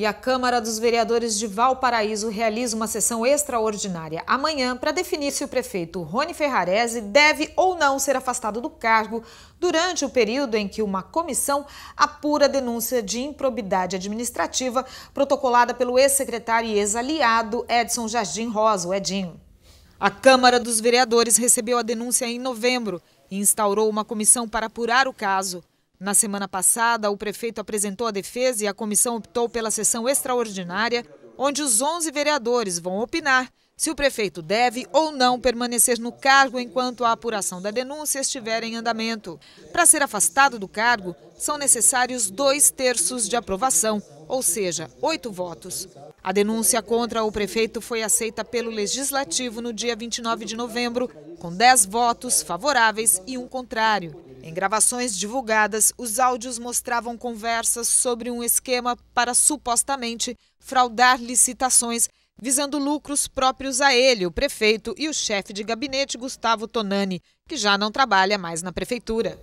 E a Câmara dos Vereadores de Valparaíso realiza uma sessão extraordinária amanhã para definir se o prefeito Rony Ferrarese deve ou não ser afastado do cargo durante o período em que uma comissão apura a denúncia de improbidade administrativa protocolada pelo ex-secretário e ex-aliado Edson Jardim Rosa, o Edinho. A Câmara dos Vereadores recebeu a denúncia em novembro e instaurou uma comissão para apurar o caso. Na semana passada, o prefeito apresentou a defesa e a comissão optou pela sessão extraordinária, onde os 11 vereadores vão opinar se o prefeito deve ou não permanecer no cargo enquanto a apuração da denúncia estiver em andamento. Para ser afastado do cargo, são necessários dois terços de aprovação, ou seja, oito votos. A denúncia contra o prefeito foi aceita pelo Legislativo no dia 29 de novembro, com dez votos favoráveis e um contrário. Em gravações divulgadas, os áudios mostravam conversas sobre um esquema para supostamente fraudar licitações visando lucros próprios a ele, o prefeito e o chefe de gabinete Gustavo Tonani, que já não trabalha mais na prefeitura.